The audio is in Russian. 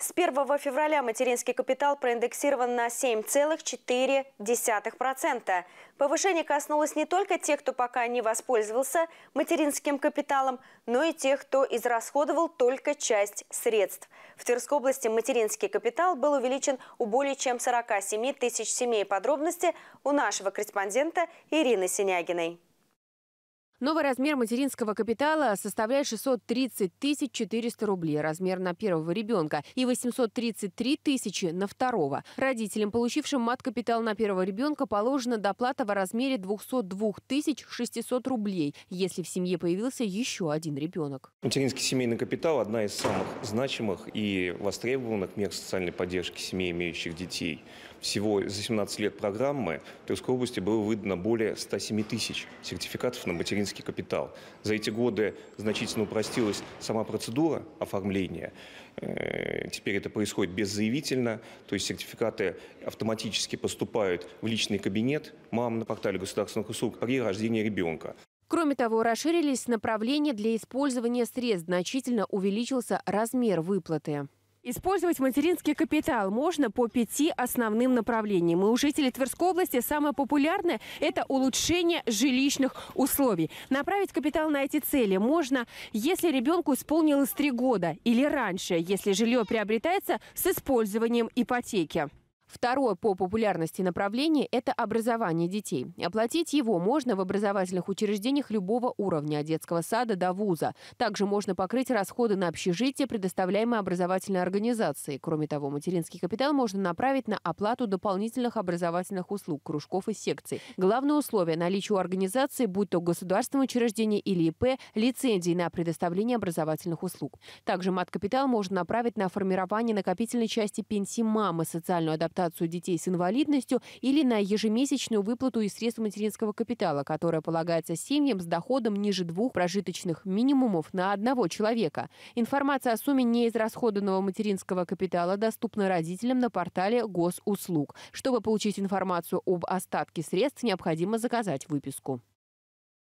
С 1 февраля материнский капитал проиндексирован на 7,4%. Повышение коснулось не только тех, кто пока не воспользовался материнским капиталом, но и тех, кто израсходовал только часть средств. В Тверской области материнский капитал был увеличен у более чем 47 тысяч семей. Подробности у нашего корреспондента Ирины Синягиной. Новый размер материнского капитала составляет 630 400 рублей, размер на первого ребенка, и 833 тысячи на второго. Родителям, получившим мат-капитал на первого ребенка, положена доплата в размере 202 600 рублей, если в семье появился еще один ребенок. Материнский семейный капитал – одна из самых значимых и востребованных мер социальной поддержки семей, имеющих детей – всего за 17 лет программы в Тверской области было выдано более 107 тысяч сертификатов на материнский капитал. За эти годы значительно упростилась сама процедура оформления. Э, теперь это происходит беззаявительно, то есть сертификаты автоматически поступают в личный кабинет мам на портале государственных услуг при рождении ребенка. Кроме того, расширились направления для использования средств, значительно увеличился размер выплаты. Использовать материнский капитал можно по пяти основным направлениям. И у жителей Тверской области самое популярное – это улучшение жилищных условий. Направить капитал на эти цели можно, если ребенку исполнилось три года или раньше, если жилье приобретается с использованием ипотеки. Второе по популярности направление – это образование детей. Оплатить его можно в образовательных учреждениях любого уровня, от детского сада до вуза. Также можно покрыть расходы на общежитие, предоставляемые образовательной организацией. Кроме того, материнский капитал можно направить на оплату дополнительных образовательных услуг, кружков и секций. Главное условие – наличие у организации, будь то государственное учреждение или ИП, лицензии на предоставление образовательных услуг. Также мат-капитал можно направить на формирование накопительной части пенсии мамы, социальную адаптацию компенсацию детей с инвалидностью или на ежемесячную выплату из средств материнского капитала, которая полагается семьям с доходом ниже двух прожиточных минимумов на одного человека. Информация о сумме неизрасходованного материнского капитала доступна родителям на портале госуслуг. Чтобы получить информацию об остатке средств, необходимо заказать выписку.